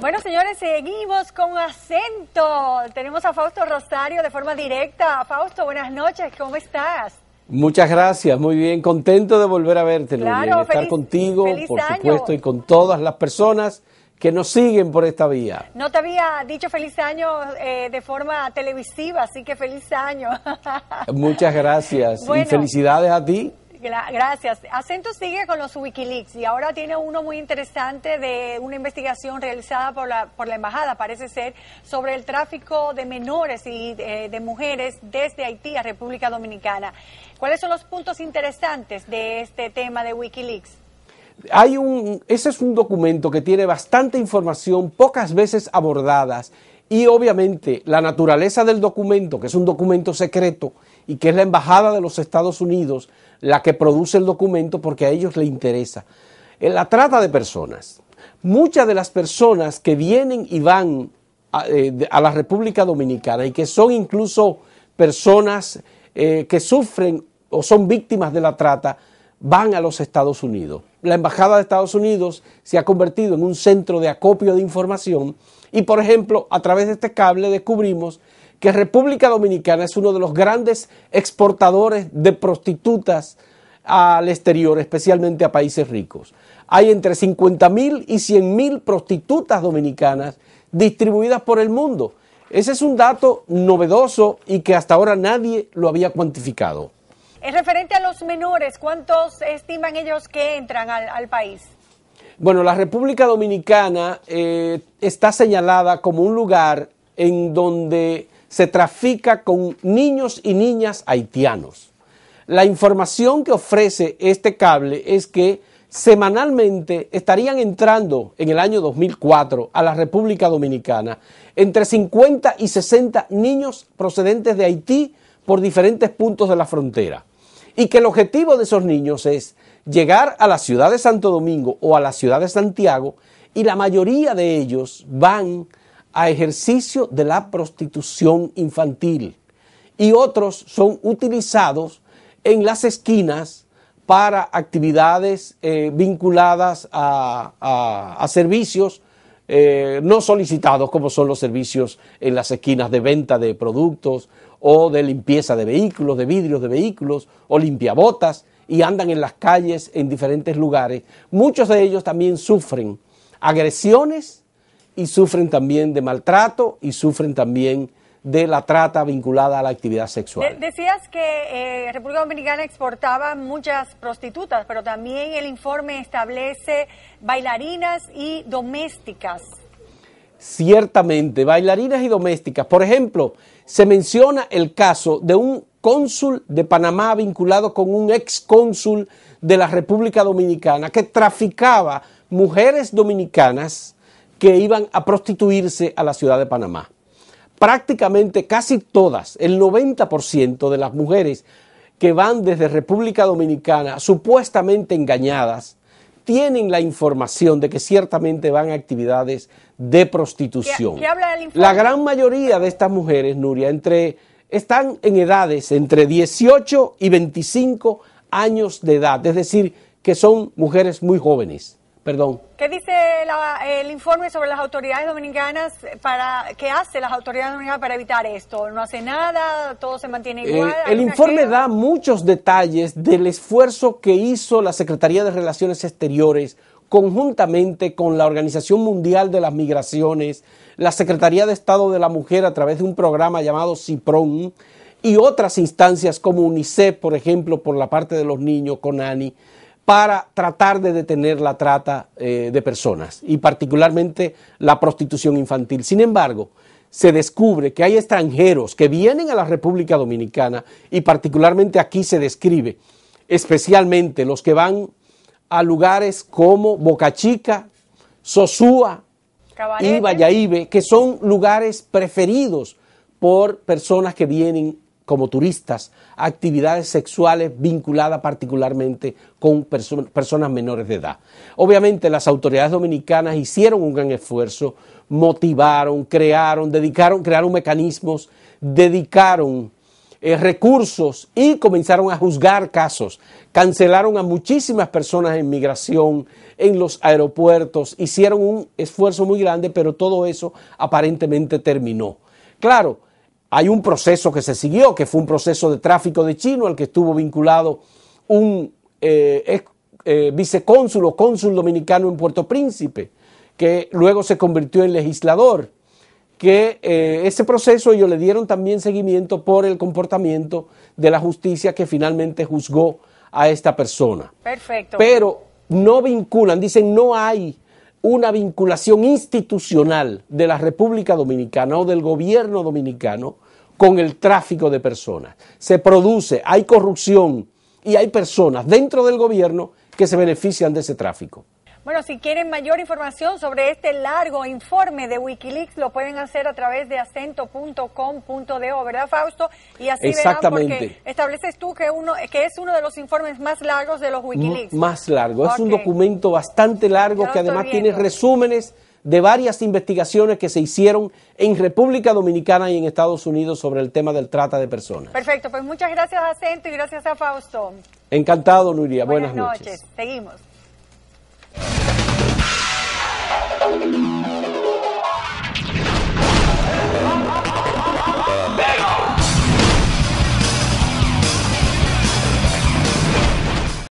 Bueno, señores, seguimos con acento. Tenemos a Fausto Rosario de forma directa. Fausto, buenas noches, ¿cómo estás? Muchas gracias, muy bien, contento de volver a verte, estar contigo, por supuesto, y con todas las personas que nos siguen por esta vía. No te había dicho feliz año eh, de forma televisiva, así que feliz año. Muchas gracias y felicidades a ti Gracias. Acento sigue con los Wikileaks y ahora tiene uno muy interesante de una investigación realizada por la, por la Embajada, parece ser, sobre el tráfico de menores y eh, de, mujeres desde Haití a República Dominicana. ¿Cuáles son los puntos interesantes de este tema de Wikileaks? Hay un, ese es un documento que tiene bastante información, pocas veces abordadas y obviamente la naturaleza del documento, que es un documento secreto y que es la Embajada de los Estados Unidos la que produce el documento porque a ellos les interesa. Eh, la trata de personas. Muchas de las personas que vienen y van a, eh, la República Dominicana y que son incluso personas eh, que sufren o son víctimas de la trata, van a los Estados Unidos la Embajada de Estados Unidos se ha convertido en un centro de acopio de información y, por ejemplo, a través de este cable descubrimos que República Dominicana es uno de los grandes exportadores de prostitutas al exterior, especialmente a países ricos. Hay entre 50.000 y 100.000 prostitutas dominicanas distribuidas por el mundo. Ese es un dato novedoso y que hasta ahora nadie lo había cuantificado. Es referente a los menores, ¿cuántos estiman ellos que entran al, país? Bueno, la República Dominicana eh, está señalada como un lugar en donde se trafica con niños y niñas haitianos. La información que ofrece este cable es que semanalmente estarían entrando en el año 2004 a la República Dominicana entre 50 y 60 niños procedentes de Haití por diferentes puntos de la frontera y que el objetivo de esos niños es llegar a la ciudad de Santo Domingo o a la ciudad de Santiago y la mayoría de ellos van a ejercicio de la prostitución infantil y otros son utilizados en las esquinas para actividades eh, vinculadas a, servicios eh, no solicitados como son los servicios en las esquinas de venta de productos o de limpieza de vehículos, de vidrios de vehículos, o limpiabotas, y andan en las calles en diferentes lugares. Muchos de ellos también sufren agresiones y sufren también de maltrato y sufren también de la trata vinculada a la actividad sexual. decías que eh, República Dominicana exportaba muchas prostitutas, pero también el informe establece bailarinas y domésticas. Ciertamente, bailarinas y domésticas. Por ejemplo, se menciona el caso de un cónsul de Panamá vinculado con un ex cónsul de la República Dominicana que traficaba mujeres dominicanas que iban a prostituirse a la ciudad de Panamá. Prácticamente casi todas, el 90% de las mujeres que van desde República Dominicana supuestamente engañadas tienen la información de que ciertamente van a actividades de prostitución. La gran mayoría de estas mujeres, Nuria, entre, están en edades entre 18 y 25 años de edad, es decir, que son mujeres muy jóvenes. Perdón. ¿Qué dice el informe sobre las autoridades dominicanas para qué hace las autoridades dominicanas para evitar esto? No hace nada, todo se mantiene eh, igual. el informe da muchos detalles del esfuerzo que hizo la Secretaría de Relaciones Exteriores conjuntamente con la Organización Mundial de las Migraciones, la Secretaría de Estado de la Mujer a través de un programa llamado CIPROM y otras instancias como UNICEF, por ejemplo, por la parte de los niños, CONANI para tratar de detener la trata eh, de personas y particularmente la prostitución infantil. Sin embargo, se descubre que hay extranjeros que vienen a la República Dominicana y particularmente aquí se describe especialmente los que van a lugares como Boca Chica, Sosúa y Bayahibe, que son lugares preferidos por personas que vienen como turistas actividades sexuales vinculadas particularmente con personas menores de edad. Obviamente las autoridades dominicanas hicieron un gran esfuerzo, motivaron, crearon, dedicaron, crearon mecanismos, dedicaron eh, recursos y comenzaron a juzgar casos. Cancelaron a muchísimas personas en migración, en los aeropuertos, hicieron un esfuerzo muy grande, pero todo eso aparentemente terminó. Claro, hay un proceso que se siguió, que fue un proceso de tráfico de chino al que estuvo vinculado un eh, eh, vicecónsul o cónsul dominicano en Puerto Príncipe, que luego se convirtió en legislador, que eh, ese proceso ellos le dieron también seguimiento por el comportamiento de la justicia que finalmente juzgó a esta persona. Perfecto. Pero no vinculan, dicen no hay una vinculación institucional de la República Dominicana o del gobierno dominicano con el tráfico de personas. Se produce, hay corrupción y hay personas dentro del gobierno que se benefician de ese tráfico. Bueno, si quieren mayor información sobre este largo informe de Wikileaks, lo pueden hacer a través de acento.com.do, ¿verdad, Fausto? Y así Exactamente. porque estableces tú que, uno, que es uno de los informes más largos de los Wikileaks. más largo, es un documento bastante largo que además tiene resúmenes de varias investigaciones que se hicieron en República Dominicana y en Estados Unidos sobre el tema del trata de personas. Perfecto, pues muchas gracias Acento y gracias a Fausto. Encantado, Nuria. Buenas, Buenas noches. Seguimos.